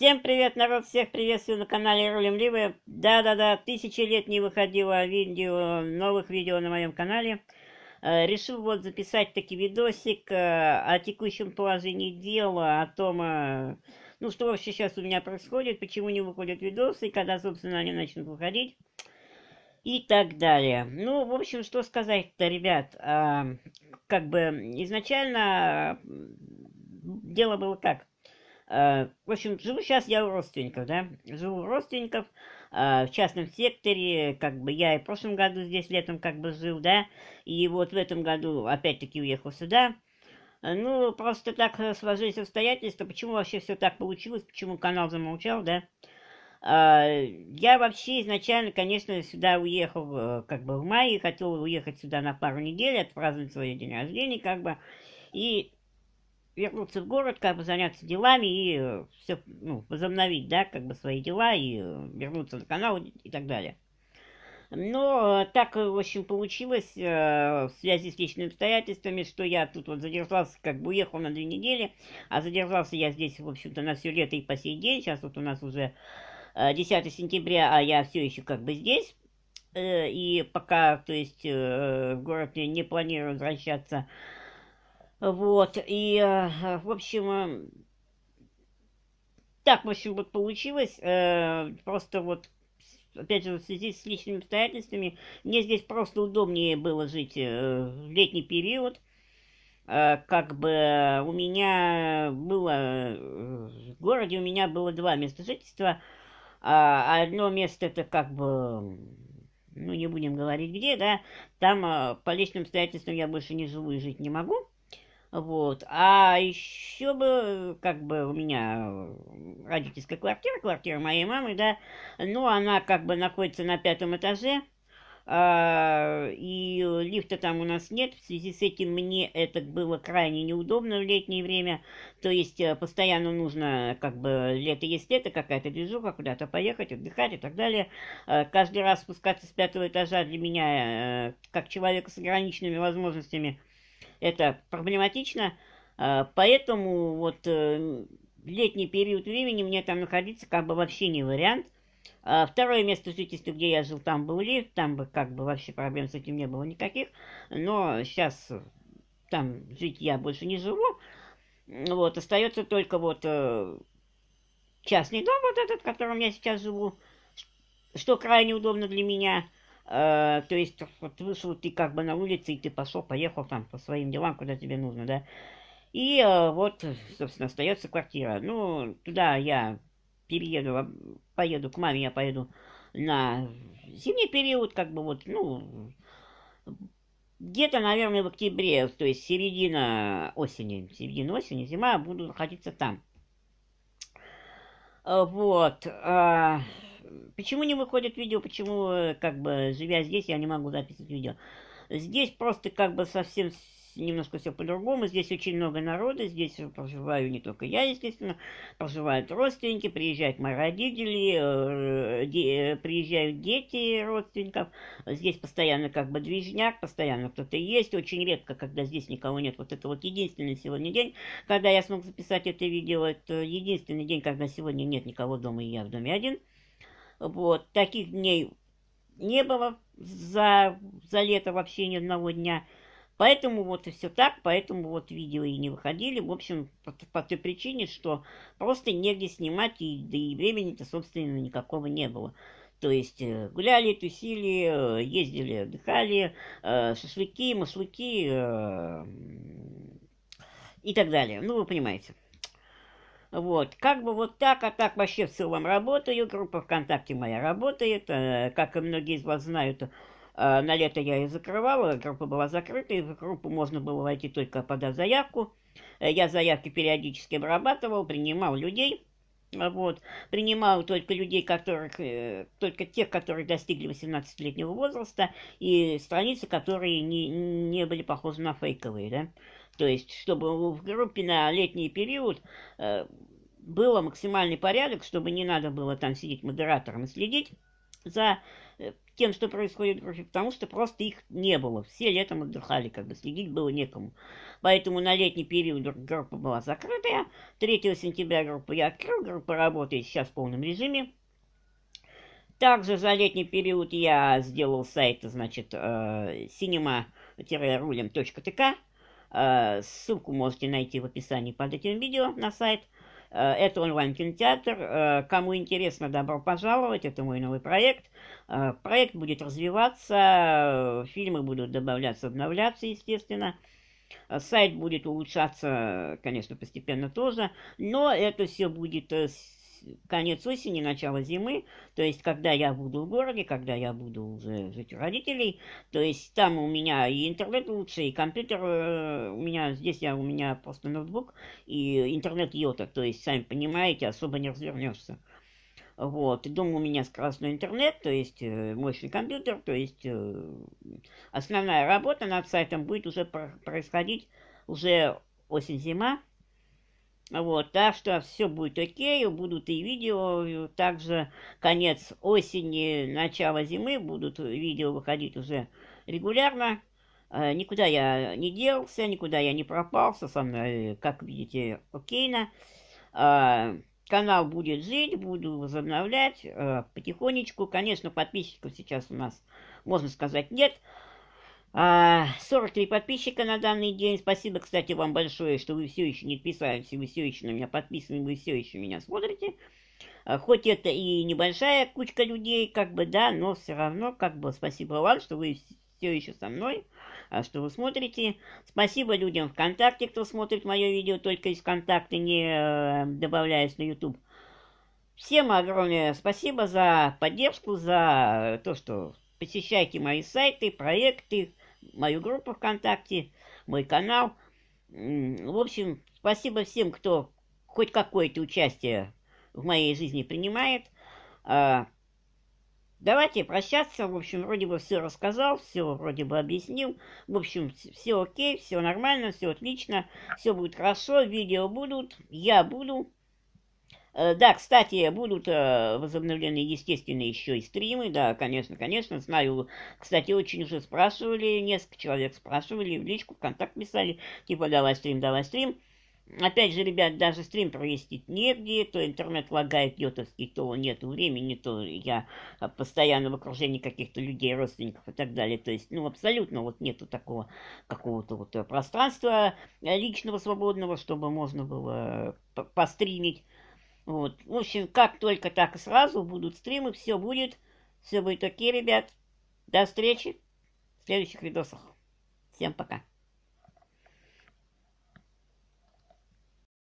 Всем привет, народ, всех приветствую на канале Рулем Либо. Да-да-да, тысячи лет не выходило видео, новых видео на моем канале. Э, решил вот записать таки видосик э, о текущем положении дела, о том, э, ну, что вообще сейчас у меня происходит, почему не выходят видосы, когда, собственно, они начнут выходить и так далее. Ну, в общем, что сказать-то, ребят, как бы изначально дело было как? Э, в общем, живу сейчас я у родственников, да, живу у родственников, э, в частном секторе, как бы я и в прошлом году здесь летом как бы жил, да, и вот в этом году опять-таки уехал сюда. Ну, просто так сложились обстоятельства, почему вообще все так получилось, почему канал замолчал, да. Э, я вообще изначально, конечно, сюда уехал как бы в мае, хотел уехать сюда на пару недель, отпраздновать свой день рождения, как бы, и вернуться в город, как бы заняться делами и э, все, ну, возобновить, да, как бы свои дела и э, вернуться на канал и так далее. Но э, так, в общем, получилось э, в связи с личными обстоятельствами, что я тут вот задержался, как бы уехал на две недели, а задержался я здесь, в общем-то, на все лето и по сей день. Сейчас вот у нас уже э, 10 сентября, а я все еще как бы здесь. Э, и пока, то есть, в город не планирую возвращаться вот, и, э, в общем, эм, так, в общем, вот получилось. Э, просто вот опять же, в связи с личными обстоятельствами, мне здесь просто удобнее было жить э, в летний период. Как бы у меня было... В городе у меня было два места жительства. А, одно место это как бы... Ну, не будем говорить где, да. Там по личным обстоятельствам я больше не живу и жить не могу. Вот. А еще бы, как бы у меня родительская квартира, квартира моей мамы, да, ну, она как бы находится на пятом этаже, э, и лифта там у нас нет. В связи с этим мне это было крайне неудобно в летнее время. То есть э, постоянно нужно, как бы, лето есть лето, какая-то движуха, куда-то поехать, отдыхать и так далее. Э, каждый раз спускаться с пятого этажа для меня, э, как человека с ограниченными возможностями, это проблематично, а, поэтому вот э, летний период времени мне там находиться как бы вообще не вариант. А, второе место жительства, где я жил, там был лифт, там бы как бы вообще проблем с этим не было никаких, но сейчас э, там жить я больше не живу, вот, остается только вот э, частный дом вот этот, в котором я сейчас живу, что крайне удобно для меня – Э, то есть, вот вышел ты как бы на улице, и ты пошел, поехал там по своим делам, куда тебе нужно, да. И э, вот, собственно, остается квартира. Ну, туда я перееду, поеду к маме, я поеду на зимний период, как бы вот, ну, где-то, наверное, в октябре, то есть середина осени, середина осени, зима, буду находиться там. Э, вот. Э, Почему не выходит видео? Почему, э, как бы, живя здесь, я не могу записывать видео? Здесь просто, как бы, совсем немножко все по-другому. Здесь очень много народа, здесь проживаю не только я, естественно, проживают родственники, приезжают мои родители, э, э, приезжают дети родственников. Здесь постоянно как бы движняк, постоянно кто-то есть. Очень редко, когда здесь никого нет. Вот это вот единственный сегодня день, когда я смог записать это видео. Это единственный день, когда сегодня нет никого дома, и я в доме один. Вот, таких дней не было за, за лето вообще ни одного дня. Поэтому вот и все так, поэтому вот видео и не выходили. В общем, по, по той причине, что просто негде снимать, и, да и времени-то, собственно, никакого не было. То есть э, гуляли, тусили, э, ездили, отдыхали, э, шашлыки, машлыки и так далее. Ну, вы понимаете. Вот, как бы вот так, а так вообще в целом работаю, группа ВКонтакте моя работает, э, как и многие из вас знают, э, на лето я ее закрывала, группа была закрыта, и в группу можно было войти только подав заявку. Э, я заявки периодически обрабатывал, принимал людей, вот, принимал только людей, которых, только тех, которые достигли 18-летнего возраста, и страницы, которые не, не были похожи на фейковые, да. То есть, чтобы в группе на летний период э, был максимальный порядок, чтобы не надо было там сидеть модератором и следить за э, тем, что происходит в группе, потому что просто их не было. Все летом отдыхали, как бы следить было некому. Поэтому на летний период группа была закрытая. 3 сентября группу я открыл, группа работает сейчас в полном режиме. Также за летний период я сделал сайт, значит, э, cinema-rulim.tk. Э, ссылку можете найти в описании под этим видео на сайт. Э, это онлайн-кинотеатр. Э, кому интересно, добро пожаловать. Это мой новый проект. Проект будет развиваться, фильмы будут добавляться, обновляться, естественно. Сайт будет улучшаться, конечно, постепенно тоже, но это все будет конец осени, начало зимы, то есть когда я буду в городе, когда я буду уже жить у родителей, то есть там у меня и интернет лучше, и компьютер э, у меня, здесь я, у меня просто ноутбук, и интернет йота, то есть, сами понимаете, особо не развернешься. Вот, и дома у меня скоростной интернет, то есть э, мощный компьютер, то есть э, основная работа над сайтом будет уже происходить уже осень-зима, вот, так что все будет окей, будут и видео, также конец осени, начало зимы будут видео выходить уже регулярно. Э, никуда я не делся, никуда я не пропался, со мной, как видите, окейно. Э, канал будет жить, буду возобновлять э, потихонечку. Конечно, подписчиков сейчас у нас, можно сказать, нет. 43 а, подписчика на данный день. Спасибо, кстати, вам большое, что вы все еще не отписались, вы все еще на меня подписаны, вы все еще меня смотрите. А, хоть это и небольшая кучка людей, как бы, да, но все равно, как бы, спасибо вам, что вы все еще со мной, а, что вы смотрите. Спасибо людям ВКонтакте, кто смотрит мое видео только из ВКонтакта, не э, добавляясь на YouTube. Всем огромное спасибо за поддержку, за то, что посещайте мои сайты, проекты, мою группу ВКонтакте, мой канал. В общем, спасибо всем, кто хоть какое-то участие в моей жизни принимает. А, давайте прощаться. В общем, вроде бы все рассказал, все вроде бы объяснил. В общем, все окей, все нормально, все отлично, все будет хорошо, видео будут, я буду. Э, да, кстати, будут э, возобновлены, естественно, еще и стримы, да, конечно, конечно, знаю. Кстати, очень уже спрашивали, несколько человек спрашивали, в личку, в контакт писали, типа, давай стрим, давай стрим. Опять же, ребят, даже стрим провести негде, то интернет лагает йотовский, то нет времени, то я постоянно в окружении каких-то людей, родственников и так далее. То есть, ну, абсолютно вот нету такого какого-то вот э, пространства личного, свободного, чтобы можно было постримить. Вот. В общем, как только так и сразу будут стримы, все будет. Все будет окей, ребят. До встречи в следующих видосах. Всем пока.